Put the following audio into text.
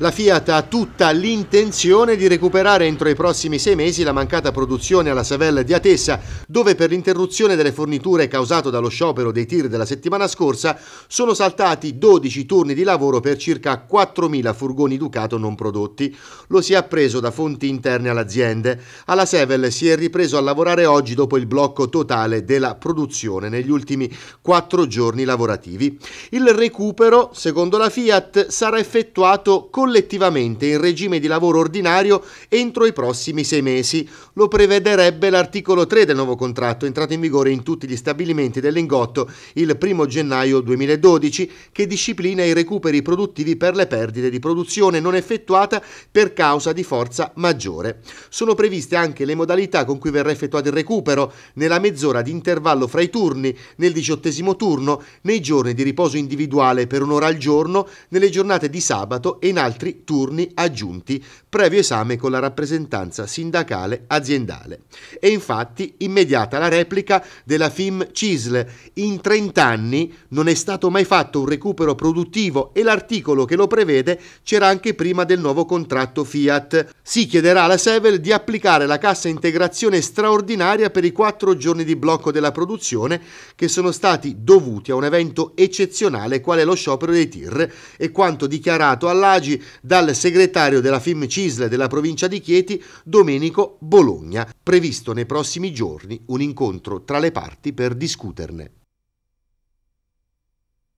La Fiat ha tutta l'intenzione di recuperare entro i prossimi sei mesi la mancata produzione alla Savelle di Atessa, dove per l'interruzione delle forniture causato dallo sciopero dei tir della settimana scorsa sono saltati 12 turni di lavoro per circa 4.000 furgoni Ducato non prodotti. Lo si è appreso da fonti interne all'azienda. Alla Savelle si è ripreso a lavorare oggi dopo il blocco totale della produzione negli ultimi quattro giorni lavorativi. Il recupero, secondo la Fiat, sarà effettuato con collettivamente in regime di lavoro ordinario entro i prossimi sei mesi. Lo prevederebbe l'articolo 3 del nuovo contratto, entrato in vigore in tutti gli stabilimenti del Lingotto il 1 gennaio 2012, che disciplina i recuperi produttivi per le perdite di produzione non effettuata per causa di forza maggiore. Sono previste anche le modalità con cui verrà effettuato il recupero nella mezz'ora di intervallo fra i turni, nel diciottesimo turno, nei giorni di riposo individuale per un'ora al giorno, nelle giornate di sabato e in altri altri turni aggiunti previo esame con la rappresentanza sindacale aziendale. E infatti immediata la replica della FIM CISL. In 30 anni non è stato mai fatto un recupero produttivo e l'articolo che lo prevede c'era anche prima del nuovo contratto Fiat. Si chiederà alla Sevel di applicare la cassa integrazione straordinaria per i quattro giorni di blocco della produzione che sono stati dovuti a un evento eccezionale quale lo sciopero dei TIR e quanto dichiarato all'Agi dal segretario della FIM CISL della provincia di Chieti, Domenico Bologna. Previsto nei prossimi giorni un incontro tra le parti per discuterne.